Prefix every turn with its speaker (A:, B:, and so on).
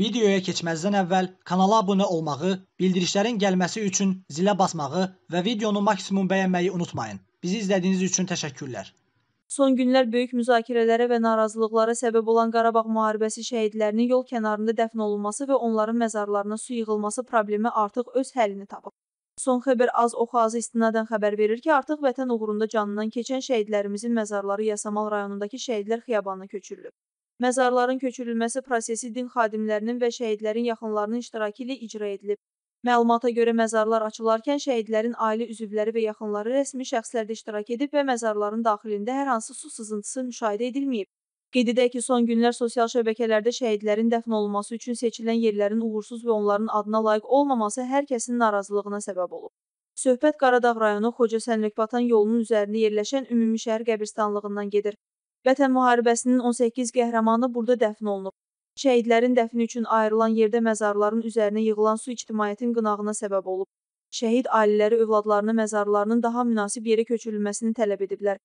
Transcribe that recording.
A: Videoya keçməzdən əvvəl kanala abunə olmağı, bildirişlərin gəlməsi üçün zilə basmağı və videonu maksimum bəyənməyi unutmayın. Bizi izlədiyiniz üçün təşəkkürlər.
B: Son günlər böyük müzakirələrə və narazılıqlara səbəb olan Qarabağ müharibəsi şəhidlərinin yol kənarında dəfn olunması və onların məzarlarına su yığılması problemi artıq öz həllini tapıb. Son xəbər az oxazı istinadən xəbər verir ki, artıq vətən uğrunda canından keçən şəhidlərimizin məzarları Yasamal rayonundakı şəhidlər xiyabanına köçürülüb. Məzarların köçürülməsi prosesi din xadimlərinin və şəhidlərin yaxınlarının iştirakı ilə icra edilib. Məlumata görə məzarlar açılarkən şəhidlərin ailə üzvləri və yaxınları rəsmi şəxslər də iştirak edib və məzarların daxilində hər hansı su sızıntısı müşahidə edilməyib. Qeyd edək ki, son günlər sosial şəbəkələrdə şəhidlərin dəfn olunması üçün seçilən yerlərin uğursuz və onların adına layiq olmaması hər kəsin narazılığına səbəb olub. Söhbət Qaradağ rayonu Xoca Sənlükbatan yolunun üzərində yerləşən Ümumi şəhər qəbirstanlığından gedir. Vətən müharibəsinin 18 qəhrəmanı burada dəfn olunub. Şəhidlərin dəfni üçün ayrılan yerdə məzarların üzərinə yığılan su ictimaiyyətin qınağına səbəb olub. Şəhid ailələri övladlarını məzarlarının daha münasib yerə köçürülməsini tələb ediblər.